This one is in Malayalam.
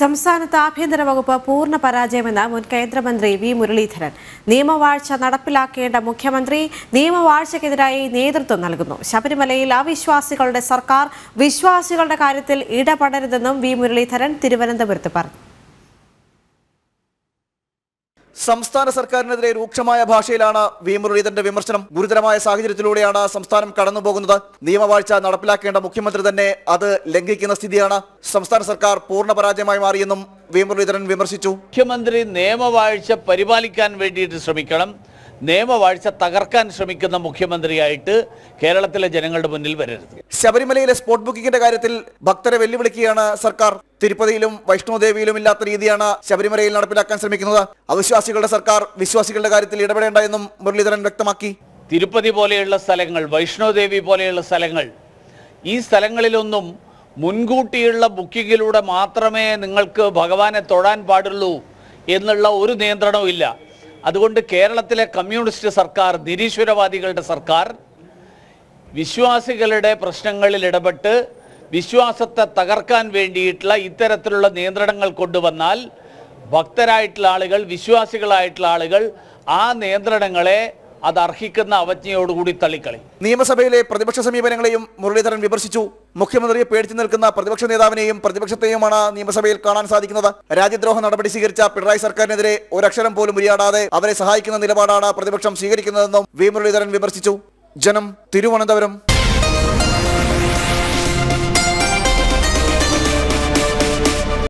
സംസ്ഥാനത്ത് ആഭ്യന്തര വകുപ്പ് പൂർണ്ണ പരാജയമെന്ന് മുൻ കേന്ദ്രമന്ത്രി വി മുരളീധരൻ നിയമവാഴ്ച നടപ്പിലാക്കേണ്ട മുഖ്യമന്ത്രി നിയമവാഴ്ചക്കെതിരായി നേതൃത്വം നൽകുന്നു ശബരിമലയിൽ അവിശ്വാസികളുടെ സർക്കാർ വിശ്വാസികളുടെ കാര്യത്തിൽ ഇടപെടരുതെന്നും വി മുരളീധരൻ തിരുവനന്തപുരത്ത് പറഞ്ഞു സംസ്ഥാന സർക്കാരിനെതിരെ രൂക്ഷമായ ഭാഷയിലാണ് വി മുരളീധരന്റെ വിമർശനം ഗുരുതരമായ സാഹചര്യത്തിലൂടെയാണ് സംസ്ഥാനം കടന്നുപോകുന്നത് നിയമവാഴ്ച നടപ്പിലാക്കേണ്ട മുഖ്യമന്ത്രി തന്നെ അത് ലംഘിക്കുന്ന സ്ഥിതിയാണ് സംസ്ഥാന സർക്കാർ പൂർണ്ണ പരാജയമായി മാറിയെന്നും വി മുരളീധരൻ വിമർശിച്ചു മുഖ്യമന്ത്രി നിയമവാഴ്ച പരിപാലിക്കാൻ വേണ്ടിയിട്ട് ശ്രമിക്കണം നിയമവാഴ്ച തകർക്കാൻ ശ്രമിക്കുന്ന മുഖ്യമന്ത്രിയായിട്ട് കേരളത്തിലെ ജനങ്ങളുടെ മുന്നിൽ വരരുത് ശബരിമലയിലെ സ്പോട്ട് ബുക്കിംഗിന്റെ കാര്യത്തിൽ ഭക്തരെ വെല്ലുവിളിക്കുകയാണ് സർക്കാർ തിരുപ്പതിയിലും വൈഷ്ണോദേവിയിലും ഇല്ലാത്ത രീതിയാണ് ശബരിമലയിൽ നടപ്പിലാക്കാൻ ശ്രമിക്കുന്നത് അവിശ്വാസികളുടെ സർക്കാർ വിശ്വാസികളുടെ കാര്യത്തിൽ ഇടപെടേണ്ട എന്നും മുരളീധരൻ വ്യക്തമാക്കി തിരുപ്പതി പോലെയുള്ള സ്ഥലങ്ങൾ വൈഷ്ണോദേവി പോലെയുള്ള സ്ഥലങ്ങൾ ഈ സ്ഥലങ്ങളിലൊന്നും മുൻകൂട്ടിയുള്ള ബുക്കിങ്ങിലൂടെ മാത്രമേ നിങ്ങൾക്ക് ഭഗവാനെ തൊഴാൻ പാടുള്ളൂ എന്നുള്ള ഒരു നിയന്ത്രണവും ഇല്ല അതുകൊണ്ട് കേരളത്തിലെ കമ്മ്യൂണിസ്റ്റ് സർക്കാർ നിരീശ്വരവാദികളുടെ സർക്കാർ വിശ്വാസികളുടെ പ്രശ്നങ്ങളിൽ ഇടപെട്ട് വിശ്വാസത്തെ തകർക്കാൻ വേണ്ടിയിട്ടുള്ള ഇത്തരത്തിലുള്ള നിയന്ത്രണങ്ങൾ കൊണ്ടുവന്നാൽ ഭക്തരായിട്ടുള്ള ആളുകൾ വിശ്വാസികളായിട്ടുള്ള ആളുകൾ ആ നിയന്ത്രണങ്ങളെ അത് അർഹിക്കുന്ന അവജ്ഞയോടുകൂടി തള്ളിക്കളി നിയമസഭയിലെ പ്രതിപക്ഷ സമീപനങ്ങളെയും മുരളീധരൻ വിമർശിച്ചു മുഖ്യമന്ത്രിയെ പേടിച്ചു നിൽക്കുന്ന പ്രതിപക്ഷ നേതാവിനെയും പ്രതിപക്ഷത്തെയുമാണ് നിയമസഭയിൽ കാണാൻ സാധിക്കുന്നത് രാജ്യദ്രോഹ നടപടി സ്വീകരിച്ച പിണറായി സർക്കാരിനെതിരെ ഒരക്ഷരം പോലും ഉരിയാടാതെ അവരെ സഹായിക്കുന്ന നിലപാടാണ് പ്രതിപക്ഷം സ്വീകരിക്കുന്നതെന്നും വി മുരളീധരൻ വിമർശിച്ചു ജനം തിരുവനന്തപുരം